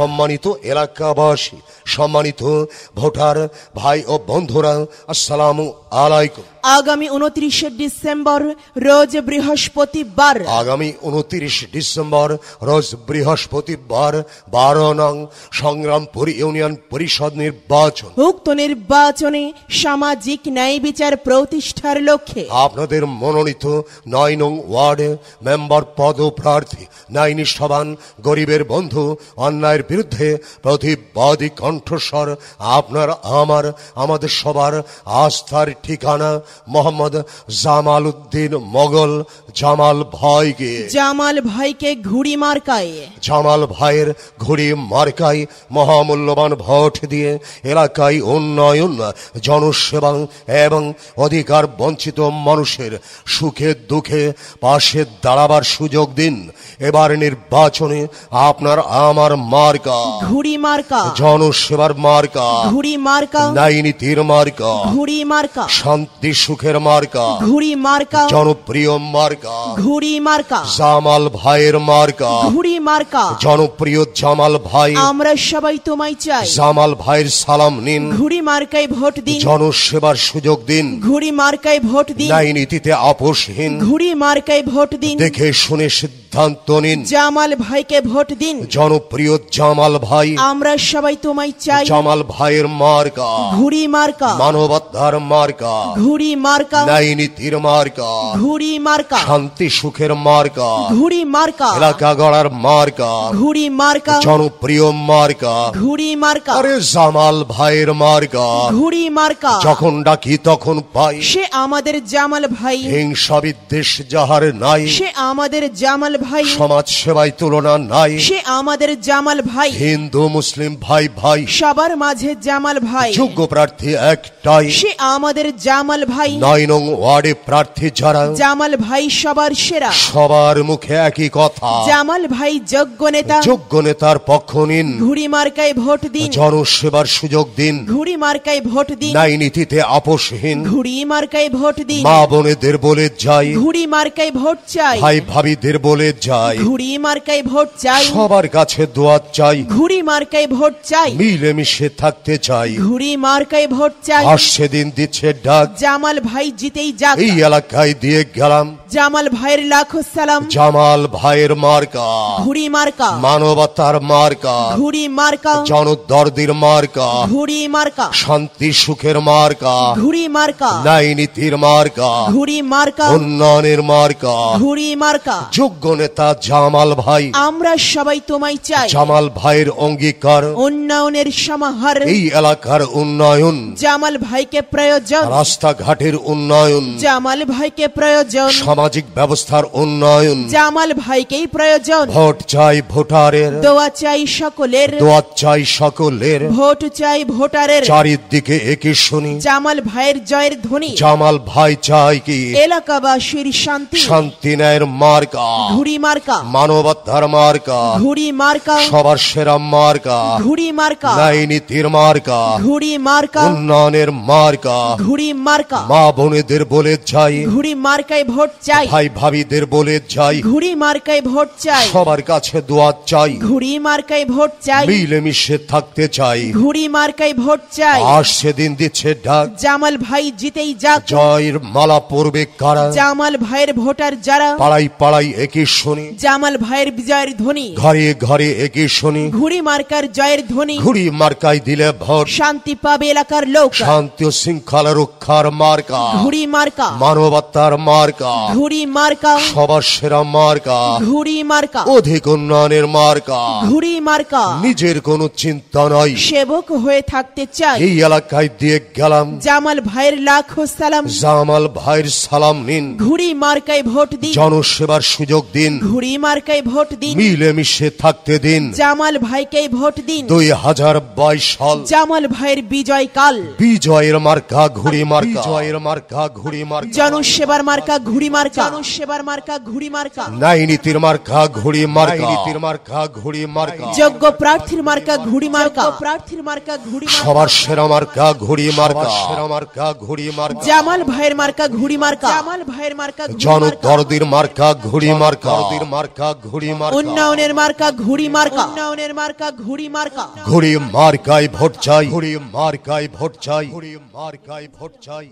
সম্মানিত এলাকাবাসী সম্মানিত ভোটার ভাই ও বন্ধুরা আসসালাম আলাইকুম আগামী উনত্রিশে ডিসেম্বর রোজ বৃহস্পতিবার আগামী উনত্রিশ ডিসেম্বর রোজ বৃহস্পতিবার বারো নং সংগ্রামপুর ইউনিয়ন পরিষদ নির্বাচন উক্ত নির্বাচনে সামাজিক ন্যায় বিচার প্রতিষ্ঠার লক্ষ্যে আপনাদের মনোনীত নয় নং ওয়ার্ড মেম্বার পদ প্রার্থী নাইনি সবান গরিবের বন্ধু অন্যায়ের বিরুদ্ধে প্রতিবাদী কণ্ঠস্বর আপনার আমার আমাদের সবার আস্থার ঠিকানা মোহাম্মদ জামাল উদ্দিন মোগল জামাল ভাইকে জামাল ভাইকে ঘুড়ি মার্কায় জামাল ভাইয়ের ঘুড়ি মার্কায় মহামূল্যবান ভোট দিয়ে এলাকায় উন্নয়ন জনসেবা এবং অধিকার বঞ্চিত মানুষের সুখে দুঃখে পাশে দাঁড়াবার সুযোগ দিন এবার নির্বাচনে আপনার আমার মা মার্কা ঘুড়ি মার্কা জনসেবার মার্কা ঘুড়ি মার্কা নাইনীতির মার্কা ঘুড়ি মার্কা শান্তি সুখের মার্কা ঘুড়ি মার্কা জনপ্রিয় মার্কা ঘুড়ি মার্কা জামাল ভাইয়ের মার্কা ঘুড়ি মার্কা জনপ্রিয় জামাল ভাই আমরা সবাই তোমায় চাই জামাল ভাইয়ের সালাম নিন ঘুড়ি মার্কায় ভোট দিন জনসেবার সুযোগ দিন ঘুড়ি মার্কায় ভোট দিন নাইনীতিতে আপোষহীন ঘুড়ি মার্কায় ভোট দিন দেখে শুনে সিদ্ধান্ত নিন জামাল ভাইকে ভোট দিন জনপ্রিয় জামাল ভাই আমরা সবাই তোমায় চাই জামাল ভাইয়ের মার্কা ঘুড়ি মার্কা মানবতার মার্কা ঘুড়ি মার্কা ন্যায় মার্কা ঘুড়ি মার্কা শান্তি সুখের মার্কা ঘুড়ি মার্কা এলাকা গড়ার মার্কা ঘুড়ি মার্কা জনপ্রিয় মার্কা ঘুড়ি মার্কা আরে জামাল ভাইয়ের মার্কা ঘুড়ি মার্কা যখন ডাকি তখন পাই সে আমাদের জামাল ভাই হিংসা বিদ্বেষ যাহার নাই সে আমাদের জামাল ভাই সমাজ সেবায় তুলনা নাই সে আমাদের জামাল ভাই হিন্দু মুসলিম ভাই ভাই সবার মাঝে জামাল ভাই যোগ্য প্রার্থী একটাই সে আমাদের জামাল ভাই নয় নং ওয়ার্ডে প্রার্থী যারা জামাল ভাই সবার সেরা সবার মুখে একই কথা জামাল ভাই যোগ্য নেতা যোগ্য নেতার পক্ষ নিন ঘুড়ি মার্কায় ভোট দিন জনসেবার সুযোগ দিন ঘুড়ি মার্কায় ভোট দিন নাই নীতিতে আপোষহীন ঘুড়ি মার্কায় ভোট দিন মা বোনেদের বলে যাই ঘুড়ি মার্কায় ভোট চাই ভাই ভাবিদের বলে যাই ঘুড়ি মার্কায় ভোট চাই সবার কাছে দোয়া চাই চাই ঘুড়ি মার্কায় ভোট চাই মিলেমিশে থাকতে চাই ঘুড়ি মার্কায় ভোট চাই আর সেদিন দিচ্ছে ডাক জামাল ভাই জিতেই যাক এই এলাকায় দিয়ে গেলাম জামাল ভাইয়ের লাখো সালাম জামাল ভাইয়ের মার্কা ঘুড়ি মার্কা মানবতার মার্কা ঘুড়ি মার্কা মার্কা ঘুড়ি মার্কা শান্তি সুখের মার্কা ঘুড়ি মার্কা ন্যায় মার্কা ঘুড়ি মার্কা উন্নয়নের মার্কা ঘুড়ি মার্কা যোগ্য নেতা জামাল ভাই আমরা সবাই তোমায় চাই জামাল ভাইয়ের অঙ্গীকার উন্নয়নের সমাহার এই এলাকার উন্নয়ন জামাল ভাইকে প্রয়োজন রাস্তাঘাটের উন্নয়ন জামাল ভাইকে প্রয়োজন সামাজিক ব্যবস্থার উন্নয়ন জামাল ভাইকেই প্রয়োজন ভোট চাই ভোটারের দোয়া চাই সকলের দোয়া চাই সকলের ভোট চাই ভোটারের চারিদিকে একে শুনি জামাল ভাইয়ের জয়ের ধ্বনি জামাল ভাই চাই কি এলাকাবাসীর শান্তি শান্তি ন্যায়ের মার্কা ঘুড়ি মার্কা মানবতার মার্কা ঘুড়ি মার্কা সবার সেরা মার্কা ঘুড়ি মার্কা লাইনীতির মার্কা ঘুড়ি মার্কা উন্নয়নের মার্কা ঘুড়ি মার্কা মা বোনেদের বলে যাই ঘুড়ি মার্কায় ভোট চাই ভাই ভাবিদের বলে যাই ঘুড়ি মার্কায় ভোট চাই সবার কাছে দোয়া চাই ঘুড়ি মার্কায় ভোট চাই মিলেমিশে থাকতে চাই ঘুড়ি মার্কায় ভোট চাই আর সেদিন দিচ্ছে ডাক জামাল ভাই জিতেই যাক জয়ের মালা পড়বে কারা জামাল ভাইয়ের ভোটার যারা পাড়াই পাড়াই একই শুনি জামাল ভাইয়ের বিজয়ের ধ্বনি ঘরে ঘরে একই শুনি ধ্বনি ঘুড়ি মার্কার জয়ের ধ্বনি ঘুড়ি মার্কাই দিলে ভর শান্তি পাবে এলাকার লোক শান্তি ও শৃঙ্খলা রক্ষার মার্কা ঘুড়ি মার্কা মানবতার মার্কা ঘুড়ি মার্কা সবার সেরা মার্কা ঘুড়ি মার্কা অধিক উন্নয়নের মার্কা ঘুড়ি মার্কা নিজের কোনো চিন্তা নয় সেবক হয়ে থাকতে চাই এই এলাকায় দিয়ে গেলাম জামাল ভাইয়ের লাখ সালাম জামাল ভাইয়ের সালাম নিন ঘুড়ি মার্কায় ভোট দিন জনসেবার সুযোগ দিন ঘুড়ি মার্কায় ভোট দিন মিলেমিশে থাকতে দিন জামাল জামাল ভাইকে ভোট দিন দুই হাজার বাইশ সাল জামাল ভাইয়ের বিজয় কাল বিজয়ের মার্কা ঘুড়ি মার বিজয়ের মার্কা ঘুড়ি মার জনসেবার মার্কা ঘুড়ি মার জনসেবার মার্কা ঘুড়ি মার্কা নাই নীতির মার্কা ঘুড়ি মার নীতির মার্কা ঘুড়ি মার যোগ্য প্রার্থীর মার্কা ঘুড়ি মার প্রার্থীর মার্কা ঘুড়ি সবার সেরা মার্কা ঘুড়ি মার সেরা মার্কা ঘুড়ি মার জামাল ভাইয়ের মার্কা ঘুড়ি মার জামাল ভাইয়ের মার্কা জন দরদির মার্কা ঘুড়ি মার্কা দরদির মার্কা ঘুড়ি মার উন্নয়নের মার্কা ঘুড়ি মার্কা ফেরাউনের মার্কা ঘুড়ি মার্কা ঘুড়ি মার্কায় ভোট চাই ঘুড়ি মার্কায় ভোট চাই ঘুড়ি মার্কায় ভোট চাই